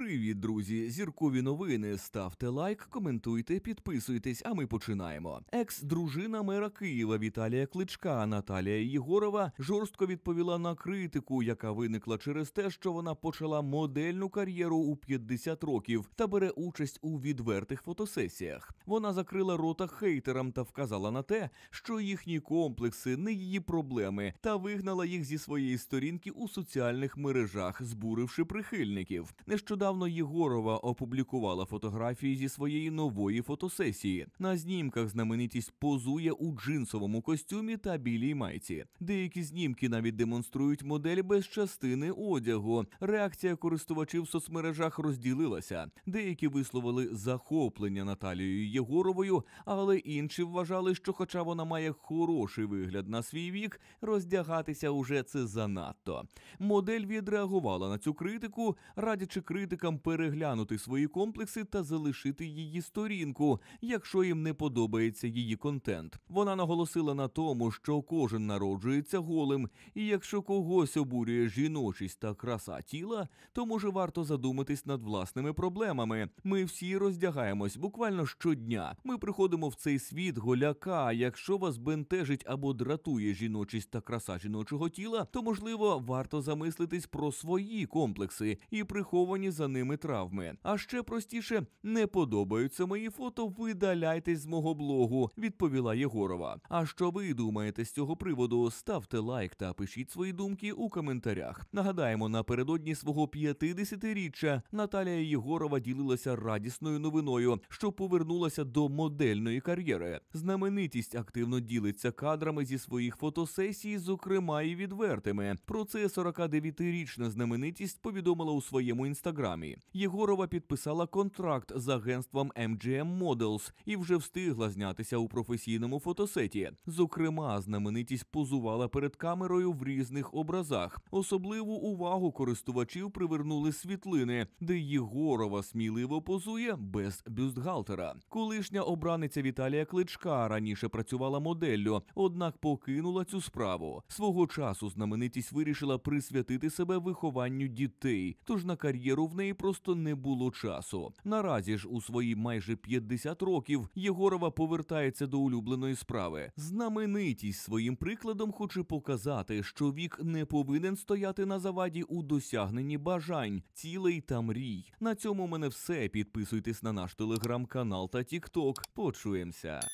Привіт, друзі! Зіркові новини. Ставте лайк, коментуйте, підписуйтесь. А ми починаємо. Екс-дружина мера Києва Віталія Кличка Наталія Єгорова жорстко відповіла на критику, яка виникла через те, що вона почала модельну кар'єру у 50 років та бере участь у відвертих фотосесіях. Вона закрила рота хейтерам та вказала на те, що їхні комплекси не її проблеми, та вигнала їх зі своєї сторінки у соціальних мережах, збуривши прихильників. Нещодавно Нещодавно Єгорова опублікувала фотографії зі своєї нової фотосесії. На знімках знаменитість позує у джинсовому костюмі та білій майці. Деякі знімки навіть демонструють модель без частини одягу. Реакція користувачів в соцмережах розділилася. Деякі висловили захоплення Наталією Єгоровою, але інші вважали, що, хоча вона має хороший вигляд на свій вік, роздягатися уже це занадто. Модель відреагувала на цю критику, радячи критик учасникам переглянути свої комплекси та залишити її сторінку, якщо їм не подобається її контент. Вона наголосила на тому, що кожен народжується голим, і якщо когось обурює жіночість та краса тіла, то може варто задуматись над власними проблемами. Ми всі роздягаємось буквально щодня. Ми приходимо в цей світ голяка. Якщо вас бентежить або дратує жіночість та краса жіночого тіла, то можливо варто замислитись про свої комплекси і приховані за ними травми. А ще простіше не подобаються мої фото. Видаляйтесь з мого блогу, відповіла Єгорова. А що ви думаєте з цього приводу? Ставте лайк та пишіть свої думки у коментарях. Нагадаємо, напередодні свого 50-річчя Наталія Єгорова ділилася радісною новиною, що повернулася до модельної кар'єри. Знаменитість активно ділиться кадрами зі своїх фотосесій, зокрема і відвертими. Про це 49-річна знаменитість повідомила у своєму інстаграмі програмі. Єгорова підписала контракт з агентством MGM Models і вже встигла знятися у професійному фотосеті. Зокрема, знаменитість позувала перед камерою в різних образах. Особливу увагу користувачів привернули світлини, де Єгорова сміливо позує без бюстгалтера. Колишня обраниця Віталія Кличка раніше працювала моделлю, однак покинула цю справу. Свого часу знаменитість вирішила присвятити себе вихованню дітей, тож на кар'єру в неї просто не було часу. Наразі ж у свої майже 50 років Єгорова повертається до улюбленої справи. Знаменитість своїм прикладом хоче показати, що вік не повинен стояти на заваді у досягненні бажань, цілей та мрій. На цьому в мене все. Підписуйтесь на наш телеграм-канал та тікток. Почуємося.